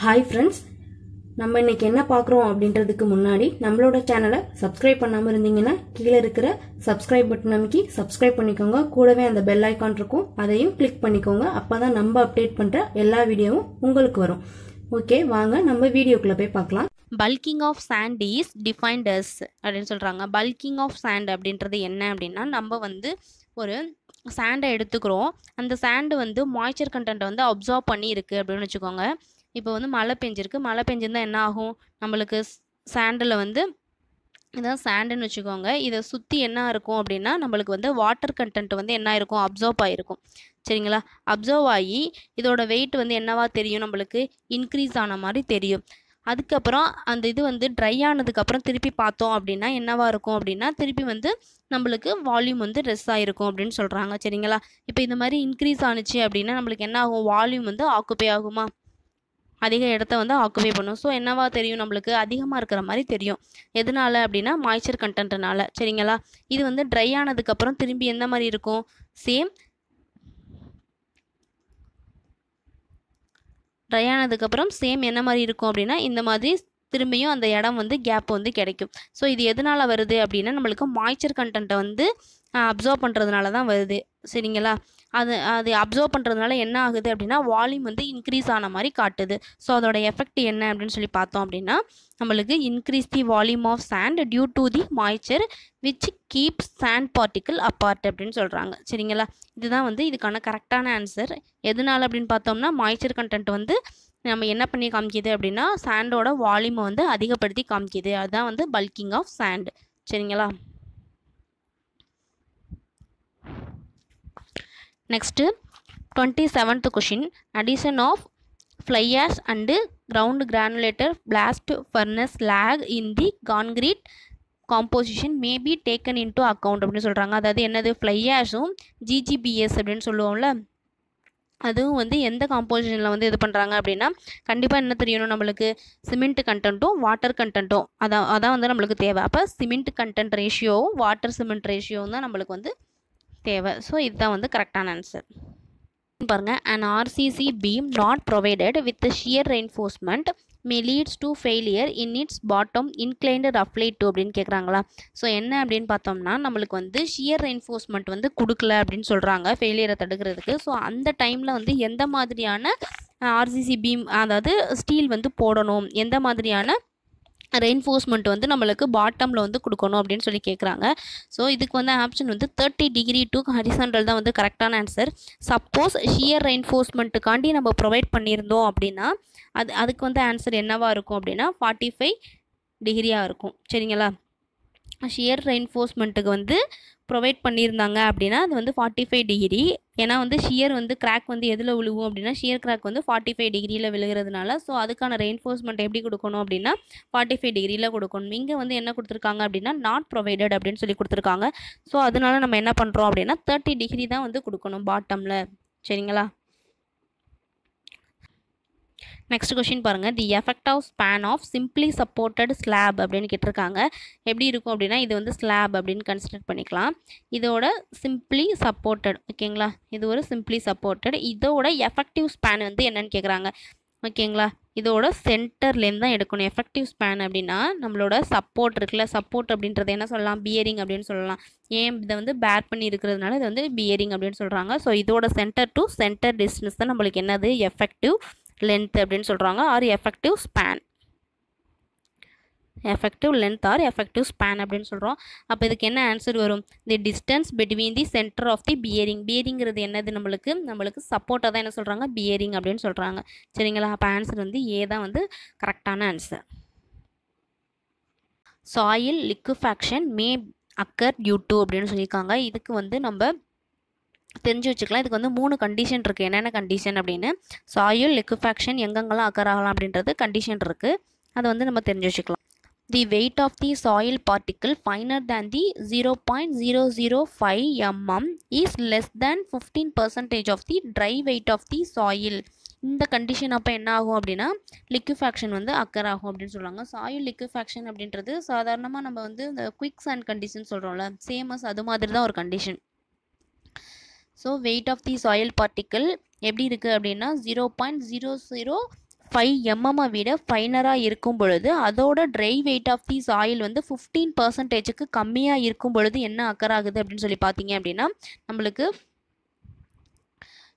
hi friends நம்ம இன்னைக்கு என்ன பார்க்குறோம் அப்படின்றதுக்கு முன்னாடி நம்மளோட சேனலை சப்ஸ்கிரைப் பண்ணாமல் இருந்தீங்கன்னா கீழே இருக்கிற சப்ஸ்கிரைப் பட்டன் அமைக்கி சப்ஸ்கிரைப் பண்ணிக்கோங்க கூடவே அந்த பெல் ஐக்கான் இருக்கும் அதையும் கிளிக் பண்ணிக்கோங்க அப்போ தான் நம்ம அப்டேட் பண்ணுற எல்லா வீடியோவும் உங்களுக்கு வரும் ஓகே வாங்க நம்ம வீடியோக்குள்ளே போய் பார்க்கலாம் bulking of sand is as அப்படின்னு சொல்கிறாங்க பல்கிங் ஆஃப் சாண்ட் அப்படின்றது என்ன அப்படின்னா நம்ம வந்து ஒரு சாண்டை எடுத்துக்கிறோம் அந்த சாண்டு வந்து மாய்ச்சர் கண்டென்ட்டை வந்து அப்சர்வ் பண்ணி இருக்குது அப்படின்னு வச்சுக்கோங்க இப்போ வந்து மழை பெஞ்சிருக்கு மழை பெஞ்சிருந்தால் என்ன ஆகும் நம்மளுக்கு சாண்டில் வந்து இதான் சாண்டுன்னு வச்சுக்கோங்க இதை சுற்றி என்ன இருக்கும் அப்படின்னா நம்மளுக்கு வந்து வாட்டர் கண்டென்ட் வந்து என்ன இருக்கும் அப்சர்வ் ஆகிருக்கும் சரிங்களா அப்சர்வ் ஆகி இதோட வெயிட் வந்து என்னவா தெரியும் நம்மளுக்கு இன்க்ரீஸ் ஆன மாதிரி தெரியும் அதுக்கப்புறம் அந்த இது வந்து ட்ரை ஆனதுக்கப்புறம் திருப்பி பார்த்தோம் அப்படின்னா என்னவா இருக்கும் அப்படின்னா திருப்பி வந்து நம்மளுக்கு வால்யூம் வந்து ரெஸ் ஆகிருக்கும் அப்படின்னு சொல்கிறாங்க சரிங்களா இப்போ இந்த மாதிரி இன்க்ரீஸ் ஆணுச்சு அப்படின்னா நம்மளுக்கு என்ன ஆகும் வால்யூம் வந்து ஆக்குப்பே ஆகுமா அதிக இடத்த வந்து ஆக்குபை பண்ணும் ஸோ என்னவா தெரியும் நம்மளுக்கு அதிகமாக இருக்கிற மாதிரி தெரியும் எதனால் அப்படின்னா மாய்ச்சர் கண்டென்ட்னால சரிங்களா இது வந்து ட்ரை ஆனதுக்கப்புறம் திரும்பி எந்த மாதிரி இருக்கும் சேம் ட்ரை ஆனதுக்கப்புறம் சேம் என்ன மாதிரி இருக்கும் அப்படின்னா இந்த மாதிரி திரும்பியும் அந்த இடம் வந்து கேப் வந்து கிடைக்கும் ஸோ இது எதனால் வருது அப்படின்னா நம்மளுக்கு மாய்ச்சர் கண்டென்ட்டை வந்து அப்சர்வ் பண்ணுறதுனால தான் வருது சரிங்களா அது அது அப்சர்வ் பண்ணுறதுனால என்ன ஆகுது அப்படின்னா வால்யூம் வந்து இன்க்ரீஸ் ஆன மாதிரி காட்டுது ஸோ அதோட எஃபெக்ட் என்ன அப்படின்னு சொல்லி பார்த்தோம் அப்படின்னா நம்மளுக்கு increase the volume of sand due to the moisture which keep sand particle apart அப்படின்னு சொல்கிறாங்க சரிங்களா இதுதான் வந்து இதுக்கான கரெக்டான ஆன்சர் எதனால் அப்படின்னு பார்த்தோம்னா மாய்ச்சர் கண்டென்ட் வந்து நம்ம என்ன பண்ணி காமிக்கிது அப்படின்னா சாண்டோட வால்யூமை வந்து அதிகப்படுத்தி காமிக்கிது அதுதான் வந்து பல்கிங் ஆஃப் சாண்ட் சரிங்களா next twenty seventh question addition of fly ash and ground granulator blast furnace lake in the concrete composition maybe taken into account அப்படின்னு சொல்கிறாங்க அதாவது என்னது ஃப்ளையாஷும் ஜிஜிபிஎஸ் அப்படின்னு சொல்லுவோம்ல அதுவும் வந்து எந்த காம்போசிஷனில் வந்து இது பண்ணுறாங்க அப்படின்னா கண்டிப்பாக என்ன தெரியணும் நம்மளுக்கு சிமெண்ட் கண்டென்ட்டும் வாட்டர் கண்டென்ட்டும் அதான் அதான் வந்து நம்மளுக்கு தேவை அப்போ சிமெண்ட் கண்டென்ட் ரேஷியோவும் வாட்டர் சிமெண்ட் ரேஷியோவும் தான் நம்மளுக்கு வந்து தேவை ஸோ இதுதான் வந்து கரெக்டான ஆன்சர் பாருங்கள் and RCC beam not provided with shear reinforcement may leads to failure in its bottom inclined ரஃப்லை டூ அப்படின்னு கேட்குறாங்களா ஸோ என்ன அப்படின்னு பார்த்தோம்னா நம்மளுக்கு வந்து ஷியர் ரெயின்ஃபோர்ஸ்மெண்ட் வந்து கொடுக்கல அப்படின்னு சொல்கிறாங்க ஃபெயிலியரை தடுக்கிறதுக்கு ஸோ அந்த டைமில் வந்து எந்த மாதிரியான ஆர்சிசி uh, பீம் அதாவது ஸ்டீல் வந்து போடணும் எந்த மாதிரியான ரெயின்ஃபோர்ஸ்மெண்ட் வந்து நம்மளுக்கு பாட்டமில் வந்து கொடுக்கணும் அப்படின்னு சொல்லி கேட்குறாங்க ஸோ இதுக்கு வந்து ஆப்ஷன் வந்து தேர்ட்டி டிகிரி டு ஹரிசான்டல் தான் வந்து கரெக்டான ஆன்சர் சப்போஸ் ஷியர் ரெயின்ஃபோர்ஸ்மெண்ட்டுக்காண்டி நம்ம ப்ரொவைட் பண்ணியிருந்தோம் அப்படின்னா அது அதுக்கு வந்து ஆன்சர் என்னவாக இருக்கும் அப்படின்னா ஃபார்ட்டி ஃபைவ் டிகிரியாக இருக்கும் சரிங்களா ஷியர் ரெயின்ஃபோர்ஸ்மெண்ட்டுக்கு வந்து ப்ரொவைட் பண்ணியிருந்தாங்க அப்படின்னா அது வந்து ஃபார்ட்டி ஃபைவ் டிகிரி ஏன்னா வந்து ஷியர் வந்து கிராக் வந்து எதில் விழுவும் அப்படின்னா ஷியர் கிராக் வந்து ஃபார்ட்டி ஃபைவ் டிகிரியில் விழுகிறதுனால ஸோ அதுக்கான ரெயின்ஃபோர்ஸ்மெண்ட் எப்படி கொடுக்கணும் அப்படின்னா ஃபார்ட்டி ஃபைவ் டிகிரியில் கொடுக்கணும் இங்கே வந்து என்ன கொடுத்துருக்காங்க அப்படின்னா நாட் ப்ரொவைடட் அப்படின்னு சொல்லி கொடுத்துருக்காங்க ஸோ அதனால நம்ம என்ன பண்ணுறோம் அப்படின்னா தேர்ட்டி டிகிரி தான் வந்து கொடுக்கணும் பாட்டமில் சரிங்களா நெக்ஸ்ட் கொஷின் பாருங்கள் the effect of span of simply supported slab அப்படின்னு கேட்டிருக்காங்க எப்படி இருக்கும் அப்படின்னா இது வந்து ஸ்லாப் அப்படின்னு கன்சிடர் பண்ணிக்கலாம் இதோட சிம்பிளி சப்போர்ட்டட் ஓகேங்களா இது ஒரு சிம்பிளி சப்போர்ட்டட் இதோட எஃபெக்டிவ் ஸ்பேன் வந்து என்னென்னு கேட்குறாங்க ஓகேங்களா இதோட சென்டர்லேருந்து தான் எடுக்கணும் எஃபெக்டிவ் ஸ்பேன் அப்படின்னா நம்மளோட சப்போர்ட் இருக்குல்ல சப்போர்ட் அப்படின்றத என்ன சொல்லலாம் பியரிங் அப்படின்னு சொல்லலாம் ஏன் இதை வந்து பேர் பண்ணி இருக்கிறதுனால இது வந்து பியரிங் அப்படின்னு சொல்கிறாங்க ஸோ இதோட சென்டர் டு சென்டர் டிஸ்டன்ஸ் தான் நம்மளுக்கு என்னது எஃபெக்டிவ் லென்த் அப்படின்னு சொல்கிறாங்க or effective span effective length or effective span அப்படின்னு சொல்கிறோம் அப்போ இதுக்கு என்ன ஆன்சர் வரும் the distance between the centre of the bearing பியரிங்கிறது என்னது நம்மளுக்கு நம்மளுக்கு சப்போர்ட்டாக தான் என்ன சொல்கிறாங்க பியரிங் அப்படின்னு சொல்கிறாங்க சரிங்களா அப்போ ஆன்சர் வந்து ஏ தான் வந்து கரெக்டான answer soil liquefaction may occur due to அப்படின்னு சொல்லியிருக்காங்க இதுக்கு வந்து நம்ம தெரிஞ்சு வச்சுக்கலாம் இதுக்கு வந்து மூணு கண்டிஷன் இருக்குது என்னென்ன கண்டிஷன் அப்படின்னு சாயில் லிக்விஃபேக்ஷன் எங்கெங்கெல்லாம் அக்கர் ஆகலாம் அப்படின்றது கண்டிஷன் இருக்குது அதை வந்து நம்ம தெரிஞ்சு வச்சுக்கலாம் the weight of the soil particle finer than the zero point zero zero five MM is less than fifteen percentage of the dry weight of the soil இந்த கண்டிஷன் அப்போ என்ன ஆகும் அப்படின்னா லிக்யூஃபேக்ஷன் வந்து அக்கர் ஆகும் அப்படின்னு சொல்லுவாங்க சாயில் லிக்யூஃபேக்ஷன் அப்படின்றது சாதாரணமாக நம்ம வந்து இந்த குயிக் சாண்ட் கண்டிஷன் சொல்கிறோம்ல சேமஸ் அது மாதிரி தான் ஒரு condition so weight of the soil particle எப்படி இருக்குது அப்படின்னா zero point zero zero five எம்எம்ஐ விட ஃபைனராக இருக்கும் பொழுது அதோட dry weight of the soil வந்து ஃபிஃப்டீன் பர்சன்டேஜுக்கு கம்மியாக இருக்கும் பொழுது என்ன அக்கர் ஆகுது அப்படின்னு சொல்லி பார்த்தீங்க அப்படின்னா நம்மளுக்கு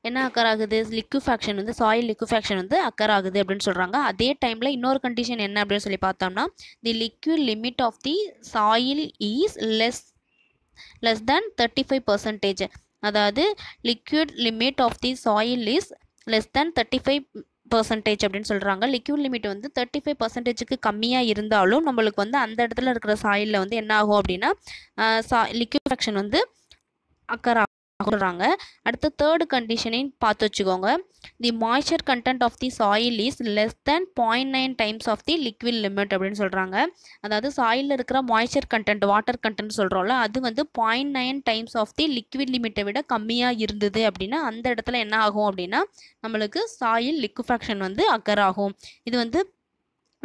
என்ன அக்கர் ஆகுது லிக்யூஃபேக்ஷன் வந்து சாயில் லிக்யூஃபேக்ஷன் வந்து அக்கர் ஆகுது அப்படின்னு சொல்கிறாங்க அதே டைமில் இன்னொரு கண்டிஷன் என்ன அப்படின்னு சொல்லி பார்த்தோம்னா the liquid limit of the soil is less less than thirty five percentage அதாவது liquid limit of the soil is less than thirty five percentage அப்படின்னு சொல்கிறாங்க லிக்யூட் லிமிட் வந்து தேர்ட்டி ஃபைவ் பர்சன்டேஜுக்கு கம்மியாக இருந்தாலும் நம்மளுக்கு வந்து அந்த இடத்துல இருக்கிற சாயிலில் வந்து என்ன ஆகும் அப்படின்னா சா லிக்யூட் ஃபேக்ஷன் வந்து அக்கர் சொல்கிறாங்க அடுத்து தேர்டு கண்டிஷனையும் பார்த்து வச்சுக்கோங்க the moisture content of the soil is less than point nine times of the liquid limit அப்படின்னு சொல்கிறாங்க அதாவது சாயிலில் இருக்கிற மாய்ச்சர் கண்டென்ட் வாட்டர் கண்டென்ட் சொல்கிறோம்ல அது வந்து point nine times of the liquid லிமிட்டை விட கம்மியாக இருந்தது அப்படின்னா அந்த இடத்துல என்ன ஆகும் அப்படின்னா நம்மளுக்கு சாயில் லிக்குஃபேக்ஷன் வந்து அக்கர் ஆகும் இது வந்து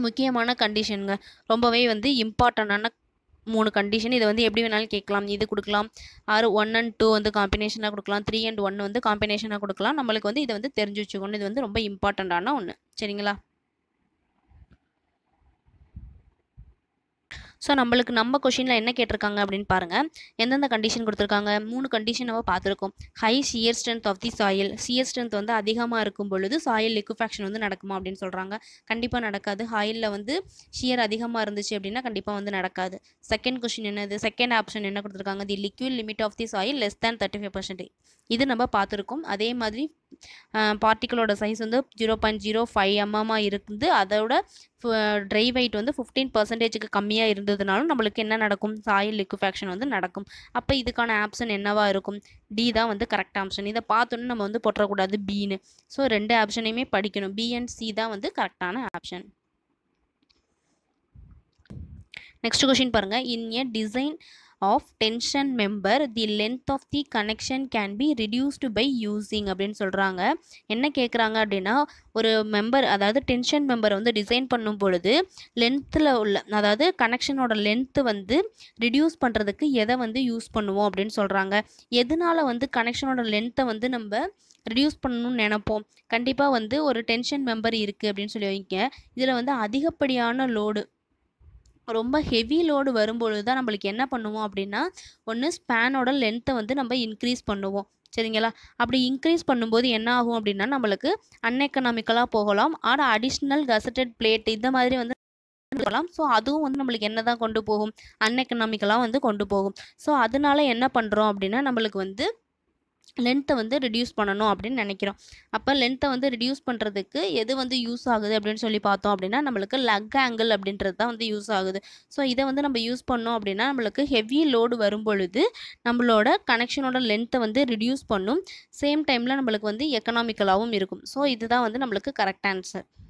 முக்கியமான கண்டிஷனுங்க ரொம்பவே வந்து இம்பார்ட்டண்டான மூணு கண்டிஷன் இதை வந்து எப்படி வேணாலும் கேட்கலாம் இது கொடுக்கலாம் ஆறு ஒன் அண்ட் டூ வந்து காம்பினேஷனாக கொடுக்கலாம் த்ரீ அண்ட் ஒன் வந்து காம்பினேஷனாக கொடுக்கலாம் நம்மளுக்கு வந்து இதை வந்து தெரிஞ்சு வச்சுக்கணும் இது வந்து ரொம்ப இம்பார்ட்டண்ட்டான ஒன்று சரிங்களா ஸோ நம்மளுக்கு நம்ம கொஷினில் என்ன கேட்டிருக்காங்க அப்படின்னு பாருங்கள் எந்தெந்த கண்டிஷன் கொடுத்துருக்காங்க மூணு கண்டிஷன் நம்ம பார்த்துருக்கோம் high shear strength of the soil shear strength வந்து அதிகமாக இருக்கும் பொழுது சாயில் லிக்விஃபேக்ஷன் வந்து நடக்குமா அப்படின்னு சொல்கிறாங்க கண்டிப்பாக நடக்காது ஹாயிலில் வந்து ஷியர் அதிகமாக இருந்துச்சு அப்படின்னா கண்டிப்பாக வந்து நடக்காது செகண்ட் கொஷின் என்னது செகண்ட் ஆப்ஷன் என்ன கொடுத்துருக்காங்க the liquid limit of the soil less than thirty five percentage இது நம்ம பார்த்துருக்கோம் அதே மாதிரி பார்ட்டிகளோட சைஸ் வந்து ஜீரோ பாயிண்ட் ஜீரோ ஃபைவ் எம்எம்மாக இருந்து அதோட ட்ரை வெயிட் வந்து ஃபிஃப்டீன் பர்சன்டேஜுக்கு கம்மியாக இருந்ததுனாலும் நம்மளுக்கு என்ன நடக்கும் சாயில் லிக்குஃபேக்ஷன் வந்து நடக்கும் அப்போ இதுக்கான ஆப்ஷன் என்னவாக இருக்கும் டி தான் வந்து கரெக்ட் ஆப்ஷன் இதை பார்த்தோன்னே நம்ம வந்து போட்டுறக்கூடாது பின்னு ஸோ ரெண்டு ஆப்ஷனையுமே படிக்கணும் பி அண்ட் சி தான் வந்து கரெக்டான ஆப்ஷன் நெக்ஸ்ட் கொஷின் பாருங்கள் in a design of tension member the length of the connection can be reduced by using அப்படின்னு சொல்கிறாங்க என்ன கேட்குறாங்க அப்படின்னா ஒரு மெம்பர் அதாவது டென்ஷன் மெம்பரை வந்து டிசைன் பண்ணும் பொழுது லென்த்தில் உள்ள அதாவது கனெக்ஷனோட லென்த்து வந்து ரிடியூஸ் பண்ணுறதுக்கு எதை வந்து யூஸ் பண்ணுவோம் அப்படின்னு சொல்கிறாங்க எதனால் வந்து கனெக்ஷனோட லென்த்தை வந்து நம்ம ரிடியூஸ் பண்ணணும்னு நினப்போம் கண்டிப்பாக வந்து ஒரு டென்ஷன் மெம்பர் இருக்குது அப்படின்னு சொல்லி வைங்க இதில் வந்து அதிகப்படியான லோடு ரொம்ப ஹெவி லோடு வரும்பொழுது தான் நம்மளுக்கு என்ன பண்ணுவோம் அப்படின்னா ஒன்று ஸ்பேனோட லென்த்தை வந்து நம்ம இன்க்ரீஸ் பண்ணுவோம் சரிங்களா அப்படி இன்க்ரீஸ் பண்ணும்போது என்ன ஆகும் அப்படின்னா நம்மளுக்கு அன்எக்கனாமிக்கலாக போகலாம் ஆனால் அடிஷ்னல் கசட்டட் பிளேட் இந்த மாதிரி வந்து போகலாம் ஸோ அதுவும் வந்து நம்மளுக்கு என்ன தான் கொண்டு போகும் அன்எக்கனாமிக்கலாக வந்து கொண்டு போகும் ஸோ அதனால என்ன பண்ணுறோம் அப்படின்னா நம்மளுக்கு வந்து லென்த்தை வந்து ரிடியூஸ் பண்ணணும் அப்படின்னு நினைக்கிறோம் அப்போ லென்த்தை வந்து ரிடியூஸ் பண்ணுறதுக்கு எது வந்து யூஸ் ஆகுது அப்படின்னு சொல்லி பார்த்தோம் அப்படின்னா நம்மளுக்கு லக் ஆங்கிள் அப்படின்றது தான் வந்து யூஸ் ஆகுது ஸோ இதை வந்து நம்ம யூஸ் பண்ணோம் அப்படின்னா நம்மளுக்கு ஹெவி லோடு வரும் பொழுது நம்மளோட கனெக்ஷனோட லென்த்தை வந்து ரிடியூஸ் பண்ணும் சேம் டைமில் நம்மளுக்கு வந்து எக்கனாமிக்கலாகவும் இருக்கும் ஸோ இதுதான் வந்து நம்மளுக்கு கரெக்ட் ஆன்சர்